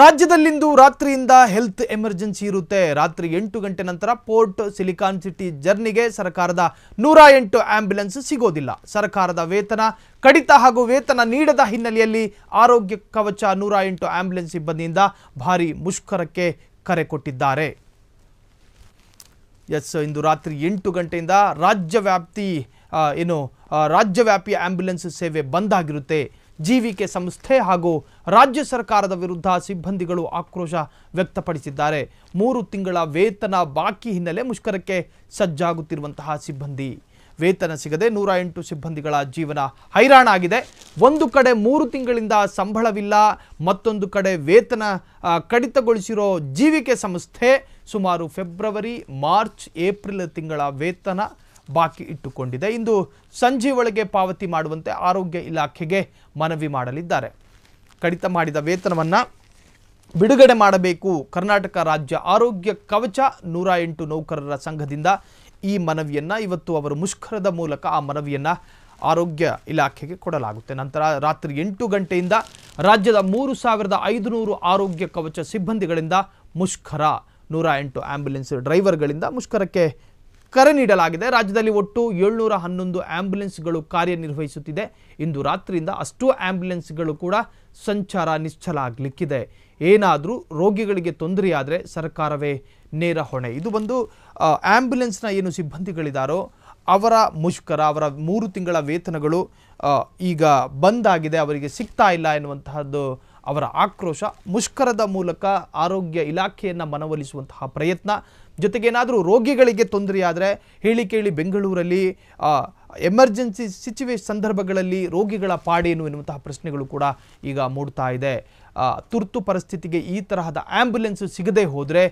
ರಾಜ್ಯದಲ್ಲಿಂದು ರಾತ್ರಿಯಿಂದ health emergency ಇರುತ್ತೆ ರಾತ್ರಿ ಎಂಟು ಗಂಟೆ ನಂತರ ಪೋರ್ಟ್ ಸಿಲಿಕಾನ್ ಸಿಟಿ ಜರ್ನಿಗೆ ಸರ್ಕಾರದ ನೂರ ಎಂಟು ಆಂಬ್ಯುಲೆನ್ಸ್ ಸಿಗೋದಿಲ್ಲ ಸರ್ಕಾರದ ವೇತನ ಕಡಿತ ಹಾಗೂ ವೇತನ ನೀಡದ ಹಿನ್ನೆಲೆಯಲ್ಲಿ ಆರೋಗ್ಯ ಕವಚ ನೂರ ಎಂಟು ಆಂಬ್ಯುಲೆನ್ಸ್ ಸಿಬ್ಬಂದಿಯಿಂದ ಭಾರಿ ಮುಷ್ಕರಕ್ಕೆ ಕರೆ ಕೊಟ್ಟಿದ್ದಾರೆ ಎಸ್ ಇಂದು ರಾತ್ರಿ ಎಂಟು ಗಂಟೆಯಿಂದ ರಾಜ್ಯ ವ್ಯಾಪ್ತಿ ಏನು ರಾಜ್ಯವ್ಯಾಪಿ ಆಂಬ್ಯುಲೆನ್ಸ್ ಸೇವೆ ಬಂದ್ ಆಗಿರುತ್ತೆ ಜೀವಿಕೆ ಸಂಸ್ಥೆ ಹಾಗೂ ರಾಜ್ಯ ಸರ್ಕಾರದ ವಿರುದ್ಧ ಸಿಬ್ಬಂದಿಗಳು ಆಕ್ರೋಶ ವ್ಯಕ್ತಪಡಿಸಿದ್ದಾರೆ ಮೂರು ತಿಂಗಳ ವೇತನ ಬಾಕಿ ಹಿನ್ನೆಲೆ ಮುಷ್ಕರಕ್ಕೆ ಸಜ್ಜಾಗುತ್ತಿರುವಂತಹ ಸಿಬ್ಬಂದಿ ವೇತನ ಸಿಗದೆ ನೂರ ಎಂಟು ಸಿಬ್ಬಂದಿಗಳ ಜೀವನ ಹೈರಾಣ ಆಗಿದೆ ಒಂದು ಕಡೆ ಮೂರು ತಿಂಗಳಿಂದ ಸಂಬಳವಿಲ್ಲ ಮತ್ತೊಂದು ಕಡೆ ವೇತನ ಕಡಿತಗೊಳಿಸಿರೋ ಜೀವಿಕೆ ಸಂಸ್ಥೆ ಸುಮಾರು ಫೆಬ್ರವರಿ ಮಾರ್ಚ್ ಏಪ್ರಿಲ್ ತಿಂಗಳ ವೇತನ ಬಾಕಿ ಇಟ್ಟುಕೊಂಡಿದೆ ಇಂದು ಸಂಜೆ ಒಳಗೆ ಪಾವತಿ ಮಾಡುವಂತೆ ಆರೋಗ್ಯ ಇಲಾಖೆಗೆ ಮನವಿ ಮಾಡಲಿದ್ದಾರೆ ಕಡಿತ ಮಾಡಿದ ವೇತನವನ್ನು ಬಿಡುಗಡೆ ಮಾಡಬೇಕು ಕರ್ನಾಟಕ ರಾಜ್ಯ ಆರೋಗ್ಯ ಕವಚ ನೂರ ಎಂಟು ನೌಕರರ ಸಂಘದಿಂದ ಈ ಮನವಿಯನ್ನು ಇವತ್ತು ಅವರು ಮುಷ್ಕರದ ಮೂಲಕ ಆ ಮನವಿಯನ್ನು ಆರೋಗ್ಯ ಇಲಾಖೆಗೆ ಕೊಡಲಾಗುತ್ತೆ ನಂತರ ರಾತ್ರಿ ಎಂಟು ಗಂಟೆಯಿಂದ ರಾಜ್ಯದ ಮೂರು ಸಾವಿರದ ಐದುನೂರು ಆರೋಗ್ಯ ಕವಚ ಸಿಬ್ಬಂದಿಗಳಿಂದ ಮುಷ್ಕರ ನೂರ ಎಂಟು ಆ್ಯಂಬುಲೆನ್ಸ್ ಡ್ರೈವರ್ಗಳಿಂದ ಮುಷ್ಕರಕ್ಕೆ ಕರೆ ನೀಡಲಾಗಿದೆ ರಾಜ್ಯದಲ್ಲಿ ಒಟ್ಟು ಏಳ್ನೂರ ಹನ್ನೊಂದು ಆಂಬ್ಯುಲೆನ್ಸ್ಗಳು ಕಾರ್ಯನಿರ್ವಹಿಸುತ್ತಿದೆ ಇಂದು ರಾತ್ರಿಯಿಂದ ಅಷ್ಟು ಆಂಬ್ಯುಲೆನ್ಸ್ಗಳು ಕೂಡ ಸಂಚಾರ ನಿಶ್ಚಲ ಆಗಲಿಕ್ಕಿದೆ ಏನಾದರೂ ರೋಗಿಗಳಿಗೆ ತೊಂದರೆಯಾದರೆ ಸರ್ಕಾರವೇ ನೇರ ಹೊಣೆ ಇದು ಒಂದು ಆ್ಯಂಬುಲೆನ್ಸ್ನ ಏನು ಸಿಬ್ಬಂದಿಗಳಿದ್ದಾರೋ ಅವರ ಮುಷ್ಕರ ಅವರ ಮೂರು ತಿಂಗಳ ವೇತನಗಳು ಈಗ ಬಂದಾಗಿದೆ ಅವರಿಗೆ ಸಿಗ್ತಾ ಇಲ್ಲ ಎನ್ನುವಂತಹದ್ದು ಅವರ ಆಕ್ರೋಶ ಮುಷ್ಕರದ ಮೂಲಕ ಆರೋಗ್ಯ ಇಲಾಖೆಯನ್ನು ಮನವೊಲಿಸುವಂತಹ ಪ್ರಯತ್ನ ಜೊತೆಗೇನಾದರೂ ರೋಗಿಗಳಿಗೆ ತೊಂದರೆಯಾದರೆ ಹೇಳಿ ಕೇಳಿ ಬೆಂಗಳೂರಲ್ಲಿ ಎಮರ್ಜೆನ್ಸಿ ಸಿಚುವೇಶ್ ಸಂದರ್ಭಗಳಲ್ಲಿ ರೋಗಿಗಳ ಪಾಡೇನು ಎನ್ನುವಂತಹ ಪ್ರಶ್ನೆಗಳು ಕೂಡ ಈಗ ಮೂಡ್ತಾ ಇದೆ ತುರ್ತು ಪರಿಸ್ಥಿತಿಗೆ ಈ ತರಹದ ಆ್ಯಂಬುಲೆನ್ಸ್ ಸಿಗದೆ ಹೋದರೆ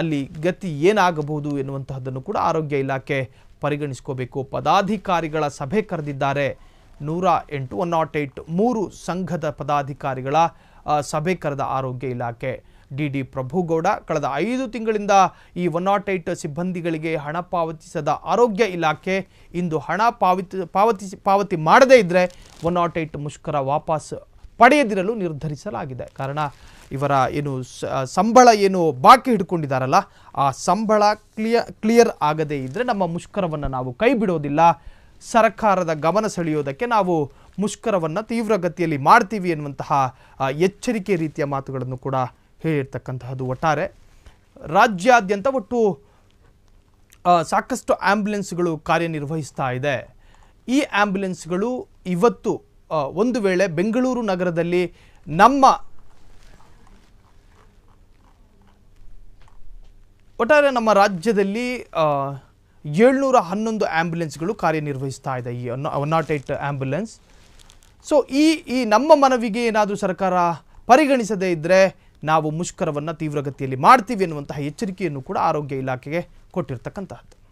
ಅಲ್ಲಿ ಗತಿ ಏನಾಗಬಹುದು ಎನ್ನುವಂತಹದ್ದನ್ನು ಕೂಡ ಆರೋಗ್ಯ ಇಲಾಖೆ ಪರಿಗಣಿಸ್ಕೋಬೇಕು ಪದಾಧಿಕಾರಿಗಳ ಸಭೆ ಕರೆದಿದ್ದಾರೆ ನೂರ ಎಂಟು ಒನ್ ನಾಟ್ ಏಟ್ ಮೂರು ಸಂಘದ ಪದಾಧಿಕಾರಿಗಳ ಸಭೆ ಕರೆದ ಆರೋಗ್ಯ ಇಲಾಖೆ ಡಿ ಡಿ ಪ್ರಭುಗೌಡ ಕಳೆದ ಐದು ತಿಂಗಳಿಂದ ಈ ಒನ್ ನಾಟ್ ಏಟ್ ಸಿಬ್ಬಂದಿಗಳಿಗೆ ಹಣ ಪಾವತಿಸದ ಆರೋಗ್ಯ ಇಲಾಖೆ ಇಂದು ಹಣ ಪಾವತಿ ಪಾವತಿಸಿ ಪಾವತಿ ಮಾಡದೇ ಇದ್ದರೆ ಒನ್ ನಾಟ್ ಏಟ್ ಮುಷ್ಕರ ವಾಪಸ್ ಪಡೆಯದಿರಲು ನಿರ್ಧರಿಸಲಾಗಿದೆ ಕಾರಣ ಇವರ ಏನು ಸಂಬಳ ಏನು ಬಾಕಿ ಹಿಡ್ಕೊಂಡಿದ್ದಾರಲ್ಲ ಆ ಸಂಬಳ ಕ್ಲಿಯರ್ ಕ್ಲಿಯರ್ ಆಗದೇ ಇದ್ದರೆ ನಮ್ಮ ಮುಷ್ಕರವನ್ನು ನಾವು ಕೈ ಬಿಡೋದಿಲ್ಲ ಸರ್ಕಾರದ ಗಮನ ಸೆಳೆಯೋದಕ್ಕೆ ನಾವು ಮುಷ್ಕರವನ್ನು ತೀವ್ರಗತಿಯಲ್ಲಿ ಮಾಡ್ತೀವಿ ಎನ್ನುವಂತಹ ಎಚ್ಚರಿಕೆ ರೀತಿಯ ಮಾತುಗಳನ್ನು ಕೂಡ ಹೇಳಿರ್ತಕ್ಕಂತಹದ್ದು ಒಟ್ಟಾರೆ ರಾಜ್ಯಾದ್ಯಂತ ಒಟ್ಟು ಸಾಕಷ್ಟು ಆ್ಯಂಬುಲೆನ್ಸ್ಗಳು ಕಾರ್ಯನಿರ್ವಹಿಸ್ತಾ ಇದೆ ಈ ಆ್ಯಂಬುಲೆನ್ಸ್ಗಳು ಇವತ್ತು ಒಂದು ವೇಳೆ ಬೆಂಗಳೂರು ನಗರದಲ್ಲಿ ನಮ್ಮ ಒಟ್ಟಾರೆ ನಮ್ಮ ರಾಜ್ಯದಲ್ಲಿ ಏಳ್ನೂರ ಹನ್ನೊಂದು ಆ್ಯಂಬುಲೆನ್ಸ್ಗಳು ಕಾರ್ಯನಿರ್ವಹಿಸ್ತಾ ಇದೆ ಈ one nought eight ambulance so ಈ ಈ ನಮ್ಮ ಮನವಿಗೆ ಏನಾದರೂ ಸರ್ಕಾರ ಪರಿಗಣಿಸದೇ ಇದ್ದರೆ ನಾವು ಮುಷ್ಕರವನ್ನು ತೀವ್ರಗತಿಯಲ್ಲಿ ಮಾಡ್ತೀವಿ ಎನ್ನುವಂತಹ ಎಚ್ಚರಿಕೆಯನ್ನು ಕೂಡ ಆರೋಗ್ಯ ಇಲಾಖೆಗೆ ಕೊಟ್ಟಿರ್ತಕ್ಕಂತಹದ್ದು